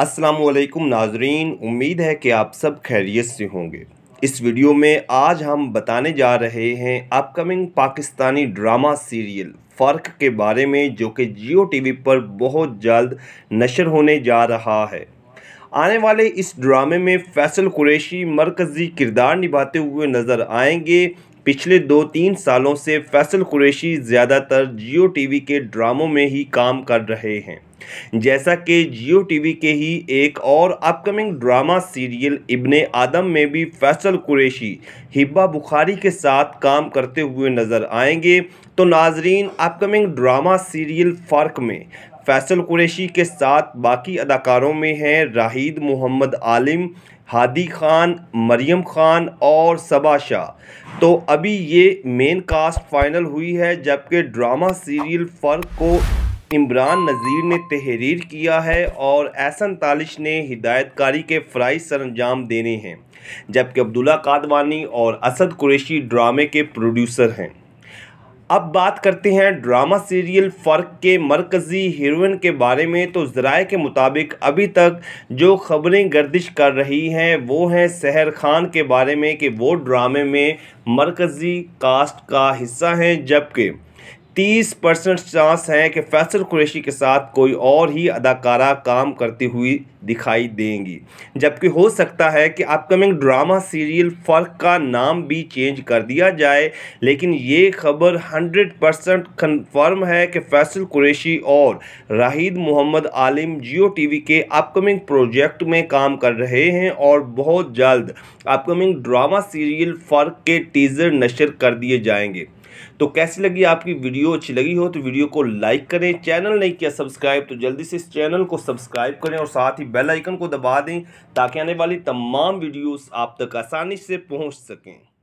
असलम नाजरीन उम्मीद है कि आप सब खैरियत से होंगे इस वीडियो में आज हम बताने जा रहे हैं अपकमिंग पाकिस्तानी ड्रामा सीरियल फ़र्क के बारे में जो कि जियो वी पर बहुत जल्द नशर होने जा रहा है आने वाले इस ड्रामे में फैसल कुरैशी मरकज़ी किरदार निभाते हुए नज़र आएंगे पिछले दो तीन सालों से फैसल कुरैशी ज़्यादातर जियो टीवी के ड्रामों में ही काम कर रहे हैं जैसा कि जियो टीवी के ही एक और upcoming drama serial Ibne Aadam में भी फैसल कुरैशी हिब्बा बुखारी के साथ काम करते हुए नज़र आएंगे तो नाजरीन अपकमिंग ड्रामा सीरियल फ़र्क में फैसल कुरैशी के साथ बाकी अदाकारों में हैं राहिद मोहम्मद आलिम हादी खान मरियम खान और सबा शाह तो अभी ये मेन कास्ट फाइनल हुई है जबकि ड्रामा सीरियल फ़र्क को इमरान नज़ीर ने तहरीर किया है और एहसन तालिश ने हिदायतकारी के फ़्राइज अंजाम देने हैं जबकि अब्दुल्ला कादवानी और असद कुरैशी ड्रामे के प्रोड्यूसर हैं अब बात करते हैं ड्रामा सीरियल फ़र्क के मरकज़ी हीरोइन के बारे में तो ज़राए के मुताबिक अभी तक जो खबरें गर्दिश कर रही हैं वो हैं सहर खान के बारे में कि वो ड्रामे में मरकज़ी कास्ट का हिस्सा हैं जबकि तीस परसेंट चांस हैं कि फैसल कुरैशी के साथ कोई और ही अदाकारा काम करती हुई दिखाई देंगी जबकि हो सकता है कि अपकमिंग ड्रामा सीरियल फ़र्क का नाम भी चेंज कर दिया जाए लेकिन ये खबर हंड्रेड परसेंट कन्फर्म है कि फैसल कुरैशी और राहिद मोहम्मद आलिम जियो टी के अपकमिंग प्रोजेक्ट में काम कर रहे हैं और बहुत जल्द अपकमिंग ड्रामा सीरियल फ़र्क के टीज़र नशर कर दिए जाएंगे तो कैसी लगी आपकी वीडियो अच्छी लगी हो तो वीडियो को लाइक करें चैनल नहीं किया सब्सक्राइब तो जल्दी से इस चैनल को सब्सक्राइब करें और साथ ही बेल आइकन को दबा दें ताकि आने वाली तमाम वीडियोस आप तक आसानी से पहुंच सकें